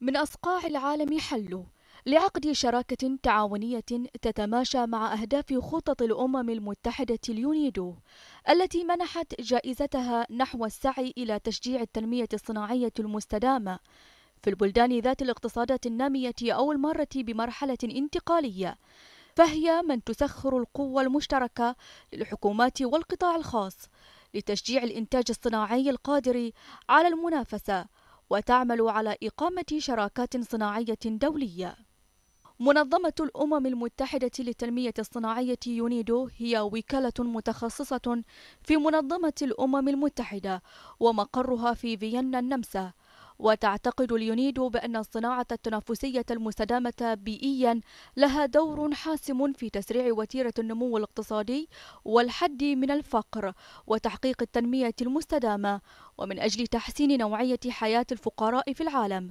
من أصقاع العالم حلوا لعقد شراكة تعاونية تتماشى مع أهداف خطط الأمم المتحدة اليونيدو التي منحت جائزتها نحو السعي إلى تشجيع التنمية الصناعية المستدامة في البلدان ذات الاقتصادات النامية أو المارة بمرحلة انتقالية فهي من تسخر القوة المشتركة للحكومات والقطاع الخاص لتشجيع الإنتاج الصناعي القادر على المنافسة وتعمل على إقامة شراكات صناعية دولية منظمة الأمم المتحدة للتنمية الصناعية يونيدو هي وكالة متخصصة في منظمة الأمم المتحدة ومقرها في فيينا النمسا وتعتقد اليونيد بأن الصناعة التنافسية المستدامة بيئيا لها دور حاسم في تسريع وتيرة النمو الاقتصادي والحد من الفقر وتحقيق التنمية المستدامة ومن أجل تحسين نوعية حياة الفقراء في العالم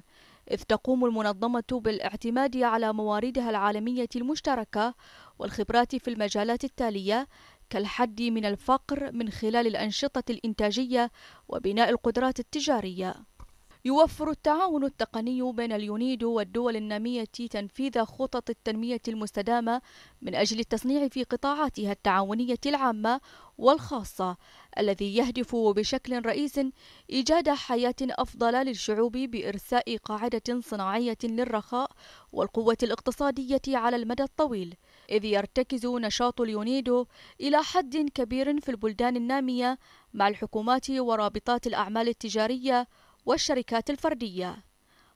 إذ تقوم المنظمة بالاعتماد على مواردها العالمية المشتركة والخبرات في المجالات التالية كالحد من الفقر من خلال الأنشطة الإنتاجية وبناء القدرات التجارية يوفر التعاون التقني بين اليونيدو والدول النامية تنفيذ خطط التنمية المستدامة من أجل التصنيع في قطاعاتها التعاونية العامة والخاصة الذي يهدف بشكل رئيس إيجاد حياة أفضل للشعوب بإرساء قاعدة صناعية للرخاء والقوة الاقتصادية على المدى الطويل إذ يرتكز نشاط اليونيدو إلى حد كبير في البلدان النامية مع الحكومات ورابطات الأعمال التجارية والشركات الفردية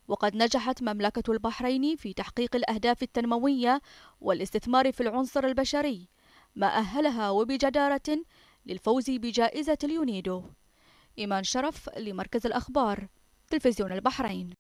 وقد نجحت مملكة البحرين في تحقيق الأهداف التنموية والاستثمار في العنصر البشري ما أهلها وبجدارة للفوز بجائزة اليونيدو إيمان شرف لمركز الأخبار تلفزيون البحرين